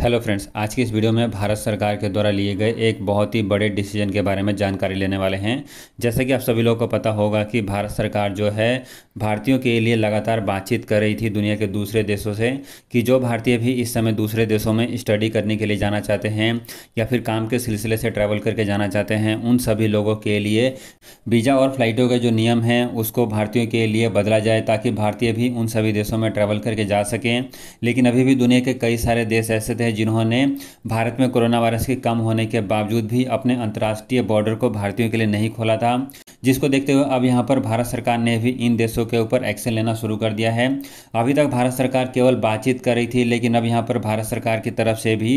hello friends आज की इस वीडियो में भारत सरकार के द्वारा लिए गए एक बहुत ही बड़े डिसीजन के बारे में जानकारी लेने वाले हैं जैसे कि आप सभी लोगों को पता होगा कि भारत सरकार जो है भारतीयों के लिए लगातार बातचीत कर रही थी दुनिया के दूसरे देशों से कि जो भारतीय भी इस समय दूसरे देशों में स्टडी करने के लिए जाना चाहते हैं या फिर काम के सिलसिले से ट्रैवल करके जाना चाहते हैं उन सभी लोगों के लिए वीज़ा और फ्लाइटों के जो नियम हैं उसको भारतीयों के लिए बदला जाए ताकि भारतीय भी उन सभी देशों में ट्रैवल करके जा सकें लेकिन अभी भी दुनिया के कई सारे देश ऐसे थे हैं जिन्होंने भारत में कोरोना वायरस के कम होने के बावजूद भी अपने अंतर्राष्ट्रीय बॉर्डर को भारतीयों के लिए नहीं खोला था जिसको देखते हुए अब यहाँ पर भारत सरकार ने भी इन देशों के ऊपर एक्शन लेना शुरू कर दिया है अभी तक भारत सरकार केवल बातचीत कर रही थी लेकिन अब यहाँ पर भारत सरकार की तरफ से भी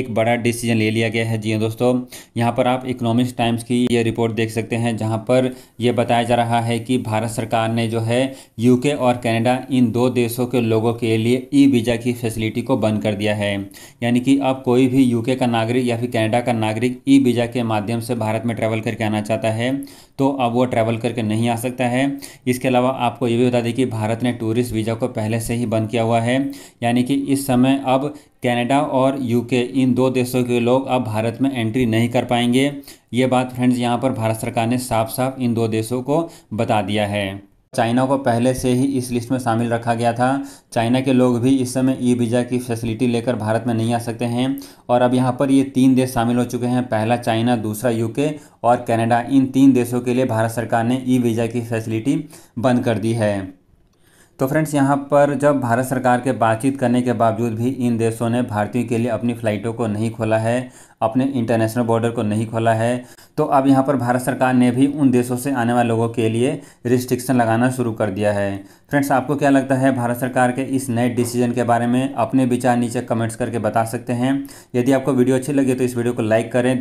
एक बड़ा डिसीजन ले लिया गया है जी हाँ दोस्तों यहाँ पर आप इकोनॉमिक्स टाइम्स की ये रिपोर्ट देख सकते हैं जहाँ पर यह बताया जा रहा है कि भारत सरकार ने जो है यूके और कनाडा इन दो देशों के लोगों के लिए ई वीज़ा की फैसिलिटी को बंद कर दिया है यानी कि अब कोई भी यूके का नागरिक या फिर कनाडा का नागरिक ई वीज़ा के माध्यम से भारत में ट्रैवल करके आना चाहता है तो अब वो ट्रैवल करके नहीं आ सकता है इसके अलावा आपको ये भी बता दें कि भारत ने टूरिस्ट वीज़ा को पहले से ही बंद किया हुआ है यानी कि इस समय अब कनाडा और यूके इन दो देशों के लोग अब भारत में एंट्री नहीं कर पाएंगे ये बात फ्रेंड्स यहाँ पर भारत सरकार ने साफ साफ इन दो देशों को बता दिया है चाइना को पहले से ही इस लिस्ट में शामिल रखा गया था चाइना के लोग भी इस समय ई वीज़ा की फैसिलिटी लेकर भारत में नहीं आ सकते हैं और अब यहाँ पर ये तीन देश शामिल हो चुके हैं पहला चाइना दूसरा यूके और कनाडा इन तीन देशों के लिए भारत सरकार ने ई वीज़ा की फैसिलिटी बंद कर दी है तो फ्रेंड्स यहाँ पर जब भारत सरकार के बातचीत करने के बावजूद भी इन देशों ने भारतीयों के लिए अपनी फ़्लाइटों को नहीं खोला है अपने इंटरनेशनल बॉर्डर को नहीं खोला है तो अब यहाँ पर भारत सरकार ने भी उन देशों से आने वाले लोगों के लिए रिस्ट्रिक्शन लगाना शुरू कर दिया है फ्रेंड्स आपको क्या लगता है भारत सरकार के इस नए डिसीजन के बारे में अपने विचार नीचे कमेंट्स करके बता सकते हैं यदि आपको वीडियो अच्छी लगे तो इस वीडियो को लाइक करें